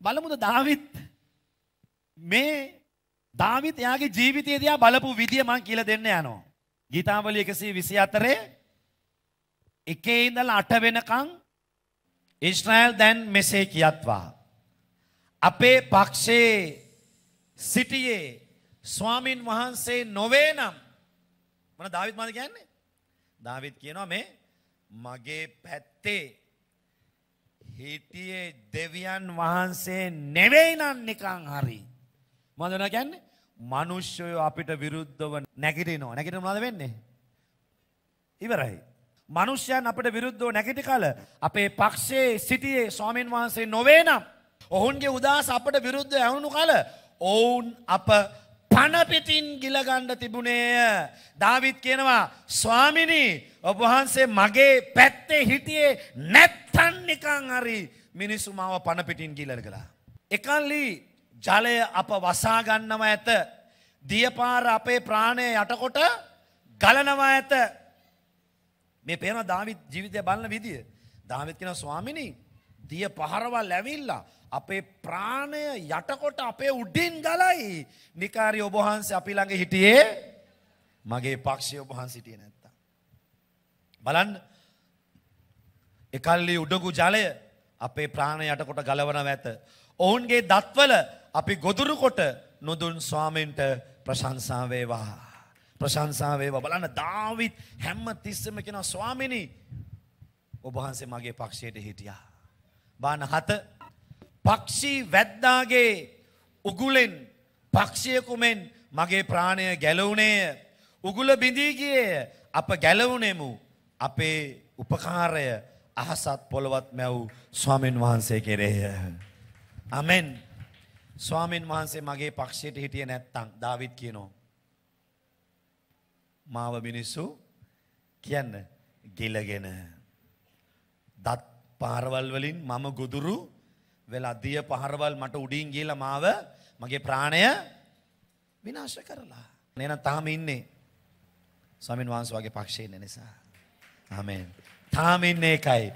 බලමුද දාවිත් මේ දාවිත් එයාගේ ජීවිතය දිහා බලපු විදිය මං කියලා දෙන්න යනවා. ගීතාවලිය 124 එකේ ඉඳලා 8 වෙනකන් ඊශ්‍රායෙල් දැන් මෙසේ කියත්වා. අපේ පක්ෂේ සිටියේ ස්වාමින් වහන්සේ නොවේ නම් මොන දාවිත් මාද කියන්නේ? දාවිත් කියනවා මේ මගේ පැත්තේ හිටියේ දෙවියන් වහන්සේ නෙවෙයි නම් නිකන් හරි. මොනවද කියන්නේ? මිනිස්සුය අපිට විරුද්ධව නැගිටිනවා. නැගිටින මොනවද වෙන්නේ? ඉවරයි. මිනිස්යන් අපිට විරුද්ධව නැගිටි කල අපේ පක්ෂයේ සිටියේ ස්වාමින් වහන්සේ නොවේ නම් ඔවුන්ගේ උදාස අපට විරුද්ධ ඇහුණු කල ඔවුන් අප පණපිටින් ගිලගණ්ඩ තිබුණේය දාවිත් කියනවා ස්වාමිනි ඔබහන්සේ මගේ පැත්තේ හිටියේ නැත්ත තන් එකන් හරි මිනිස්සු මාව පණ පිටින් ගිලල් කළා. එකල්ලි ජලය අප වසා ගන්නවා ඇත. දියපාර අපේ ප්‍රාණය යටකොට ගලනවා ඇත. මේ පේන දාවිත් ජීවිතය බලන විදිය. දාවිත් කියන ස්වාමිනි දිය පහරවල් ඇවිල්ලා අපේ ප්‍රාණය යටකොට අපේ උඩින් ගලයි. නිකාරි ඔබ වහන්සේ අපි ළඟ හිටියේ මගේ පක්ෂය ඔබ වහන්සේ හිටියේ නැත්තම්. බලන්න එකල්ලි උඩගු ජලය අපේ ප්‍රාණ යටකොට ගලවනව ඇත. ඔවුන්ගේ දත්වල අපි ගොදුරුකොට නොදුන් ස්වාමෙන්ට ප්‍රශංසාවේවා. ප්‍රශංසාවේව බලන්න දාවිත් හැම්ම තිස්සම කෙන ස්වාමිණි ඔබහන්සේ මගේ පක්ෂයට හිටියා. බාන හත පක්ෂී වැද්දාගේ උගුලෙන් පක්ෂයකුමෙන් මගේ ප්‍රාණය ගැලවුණේය. උගුල බිඳීගියය අප ගැලවුනෙමු අපේ උපකාරය අහසත් පොළොවත් මැව් ස්වාමීන් වහන්සේ කෙරේය. අමෙන්. ස්වාමීන් වහන්සේ මගේ පක්ෂයට හිටියේ නැත්තම් දාවිත් කියනවා. මාව මිනිස්සු කියන්න ගිලගෙන දත් පාරවල් වලින් මම ගොදුරු වෙලා දිය පහරවල් මට උඩින් ගිහලා මාව මගේ ප්‍රාණය විනාශ කරලා. නේන තාම ඉන්නේ. ස්වාමීන් වහන්සේ වගේ පක්ෂේ ඉන්න නිසා. ආමෙන්. තාම ඉන්නේ එකයි.